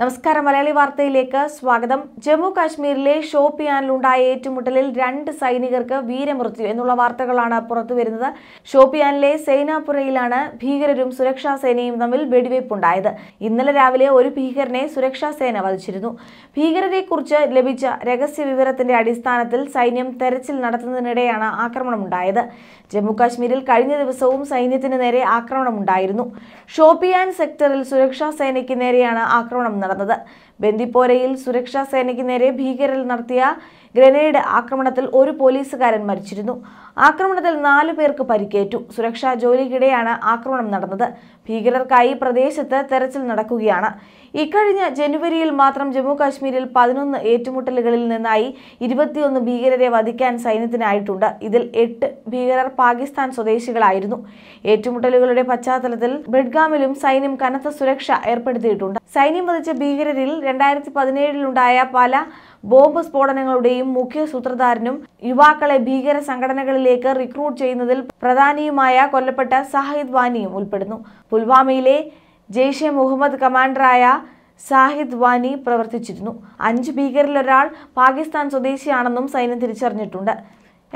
നമസ്കാരം മലയാളി വാർത്തയിലേക്ക് സ്വാഗതം ജമ്മു കാശ്മീരിലെ ഷോപ്പിയാനിലുണ്ടായ ഏറ്റുമുട്ടലിൽ രണ്ട് സൈനികർക്ക് വീരമൃത്യു എന്നുള്ള വാർത്തകളാണ് പുറത്തു വരുന്നത് ഷോപ്പിയാനിലെ സൈനാപുരയിലാണ് ഭീകരരും സുരക്ഷാ സേനയും തമ്മിൽ വെടിവയ്പുണ്ടായത് ഇന്നലെ രാവിലെ ഒരു ഭീകരനെ സുരക്ഷാ സേന വധിച്ചിരുന്നു ഭീകരരെക്കുറിച്ച് ലഭിച്ച രഹസ്യ വിവരത്തിന്റെ അടിസ്ഥാനത്തിൽ സൈന്യം തെരച്ചിൽ നടത്തുന്നതിനിടെയാണ് ആക്രമണമുണ്ടായത് ജമ്മു കാശ്മീരിൽ കഴിഞ്ഞ ദിവസവും സൈന്യത്തിന് നേരെ ആക്രമണമുണ്ടായിരുന്നു ഷോപ്പിയാൻ സെക്ടറിൽ സുരക്ഷാ സേനയ്ക്ക് നേരെയാണ് ആക്രമണം നടന്നത് ബന്ദിപ്പോരയിൽ സുരക്ഷാ സേനയ്ക്ക് നേരെ ഭീകരർ നടത്തിയ ഗ്രനേഡ് ആക്രമണത്തിൽ ഒരു പോലീസുകാരൻ മരിച്ചിരുന്നു ആക്രമണത്തിൽ നാലു പേർക്ക് പരിക്കേറ്റു സുരക്ഷാ ജോലിക്കിടെയാണ് ആക്രമണം നടന്നത് ഭീകരർക്കായി പ്രദേശത്ത് തെരച്ചിൽ നടക്കുകയാണ് ഇക്കഴിഞ്ഞ ജനുവരിയിൽ മാത്രം ജമ്മു കാശ്മീരിൽ പതിനൊന്ന് ഏറ്റുമുട്ടലുകളിൽ നിന്നായി ഇരുപത്തിയൊന്ന് ഭീകരരെ വധിക്കാൻ സൈന്യത്തിനായിട്ടുണ്ട് ഇതിൽ എട്ട് ഭീകരർ പാകിസ്ഥാൻ സ്വദേശികളായിരുന്നു ഏറ്റുമുട്ടലുകളുടെ പശ്ചാത്തലത്തിൽ ബഡ്ഗാമിലും സൈന്യം കനത്ത സുരക്ഷ ഏർപ്പെടുത്തിയിട്ടുണ്ട് സൈന്യം വധിച്ച ഭീകരരിൽ രണ്ടായിരത്തി പതിനേഴിലുണ്ടായ പല ബോംബ് സ്ഫോടനങ്ങളുടെയും നേതാവുമായും മുഖ്യ സൂത്രധാരനും യുവാക്കളെ ഭീകര സംഘടനകളിലേക്ക് റിക്രൂട്ട് ചെയ്യുന്നതിൽ പ്രധാനിയുമായ കൊല്ലപ്പെട്ട സാഹിദ് വാനിയും ഉൾപ്പെടുന്നു പുൽവാമയിലെ ജെയ്ഷെ മുഹമ്മദ് കമാൻഡറായ സാഹിദ് വാനി പ്രവർത്തിച്ചിരുന്നു അഞ്ച് ഭീകരിലൊരാൾ പാകിസ്ഥാൻ സ്വദേശിയാണെന്നും സൈന്യം തിരിച്ചറിഞ്ഞിട്ടുണ്ട്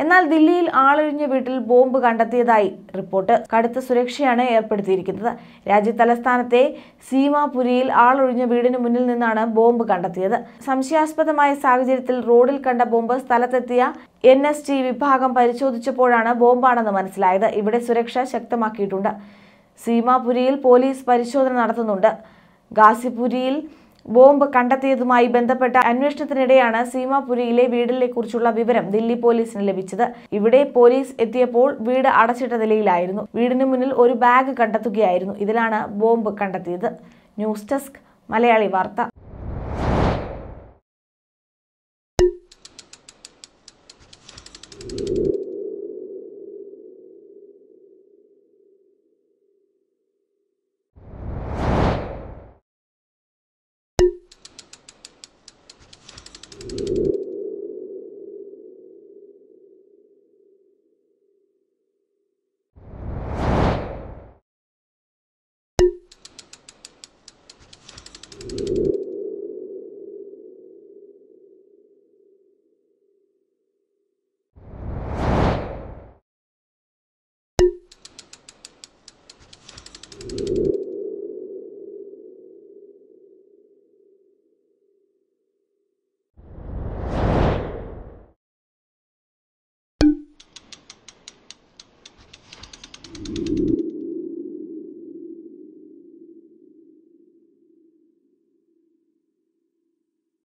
എന്നാൽ ദില്ലിയിൽ ആളൊഴിഞ്ഞ വീട്ടിൽ ബോംബ് കണ്ടെത്തിയതായി റിപ്പോർട്ട് കടുത്ത സുരക്ഷയാണ് ഏർപ്പെടുത്തിയിരിക്കുന്നത് രാജ്യതലസ്ഥാനത്തെ സീമാപുരിയിൽ ആളൊഴിഞ്ഞ വീടിന് മുന്നിൽ നിന്നാണ് ബോംബ് കണ്ടെത്തിയത് സംശയാസ്പദമായ സാഹചര്യത്തിൽ റോഡിൽ കണ്ട ബോംബ് സ്ഥലത്തെത്തിയ എൻ എസ് ടി വിഭാഗം പരിശോധിച്ചപ്പോഴാണ് ബോംബാണെന്ന് മനസ്സിലായത് ഇവിടെ സുരക്ഷ ശക്തമാക്കിയിട്ടുണ്ട് സീമാപുരിയിൽ പോലീസ് പരിശോധന നടത്തുന്നുണ്ട് ഗാസിപുരിയിൽ ബോംബ് കണ്ടെത്തിയതുമായി ബന്ധപ്പെട്ട അന്വേഷണത്തിനിടെയാണ് സീമാപുരിയിലെ വീടിനെക്കുറിച്ചുള്ള വിവരം ദില്ലി പോലീസിന് ലഭിച്ചത് ഇവിടെ പോലീസ് എത്തിയപ്പോൾ വീട് അടച്ചിട്ട നിലയിലായിരുന്നു വീടിന് മുന്നിൽ ഒരു ബാഗ് കണ്ടെത്തുകയായിരുന്നു ഇതിലാണ് ബോംബ് കണ്ടെത്തിയത് ന്യൂസ് ഡെസ്ക് മലയാളി വാർത്ത